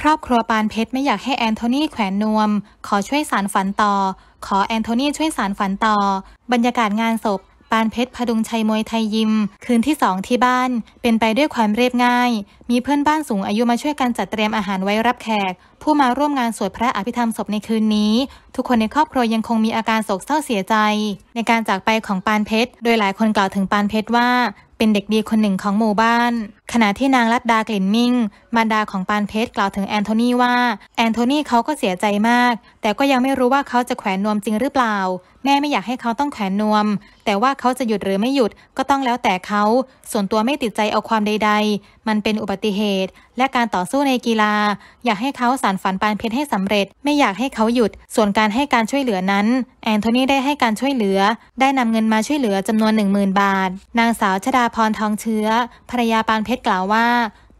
ครอบครัวปานเพชรไม่อยากให้แอนโทนีแขวนนวม ขอช่วยสารฝันต่อขอแอนโทนีช่วยสารฝันต่อ บรรยากาศงานศพปานเพชรพดุงชัยมวยไทยยิม คืนที่สองที่บ้าน เป็นไปด้วยความเรียบง่าย มีเพื่อนบ้านสูงอายุมาช่วยกันจัดเตรียมอาหารไว้รับแขก ผู้มาร่วมงานสวดพระอภิธรรมศพในคืนนี้ ทุกคนในครอบครัวยังคงมีอาการโศกเศร้าเสียใจ ในการจากไปของปานเพชรโดยหลายคนกล่าวถึงปานเพชรว่าเป็นเด็กดีคนหนึ่งของหมู่บ้าน ขณะที่นางลัดดากลิ่นมิ่งมารดาของปานเพชรกล่าวถึงแอนโทนีว่า แอนโทนีเขาก็เสียใจมาก แต่ก็ยังไม่รู้ว่าเขาจะแขวนนวมจริงหรือเปล่า แม่ไม่อยากให้เขาต้องแขวนนวม แต่ว่าเขาจะหยุดหรือไม่หยุดก็ต้องแล้วแต่เขา ส่วนตัวไม่ติดใจเอาความใดๆ มันเป็นอุบัติเหตุ และการต่อสู้ในกีฬา อยากให้เขาสานฝันปานเพชรให้สำเร็จ ไม่อยากให้เขาหยุด ส่วนการให้การช่วยเหลือนั้น แอนโทนีได้ให้การช่วยเหลือ ได้นำเงินมาช่วยเหลือจำนวน 10,000 บาท นางสาวชดาพรทองเชื้อ ภรรยาปานเพชรกล่าวว่า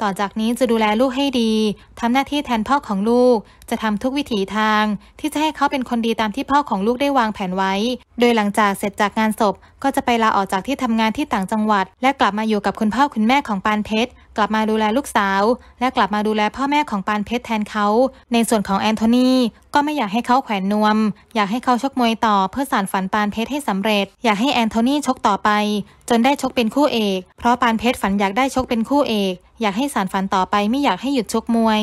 ต่อจากนี้จะดูแลลูกให้ดีทำหน้าที่แทนพ่อของลูกจะทำทุกวิถีทาง ที่จะให้เขาเป็นคนดีตามที่พ่อของลูกได้วางแผนไว้ โดยหลังจากเสร็จจากงานศพ ก็จะไปลาออกจากที่ทำงานที่ต่างจังหวัด และกลับมาอยู่กับคุณพ่อคุณแม่ของปานเพชรกลับมาดูแลลูกสาว และกลับมาดูแลพ่อแม่ของปานเพชรแทนเขา ในส่วนของแอนโทนีก็ไม่อยากให้เขาแขวนนวม อยากให้เขาชกมวยต่อเพื่อสานฝันปานเพชรให้สำเร็จ อยากให้แอนโทนีชกต่อไป จนได้ชกเป็นคู่เอกเพราะปานเพชรฝันอยากได้ชกเป็นคู่เอก อยากให้สานฝันต่อไป ไม่อยากให้หยุดชกมวย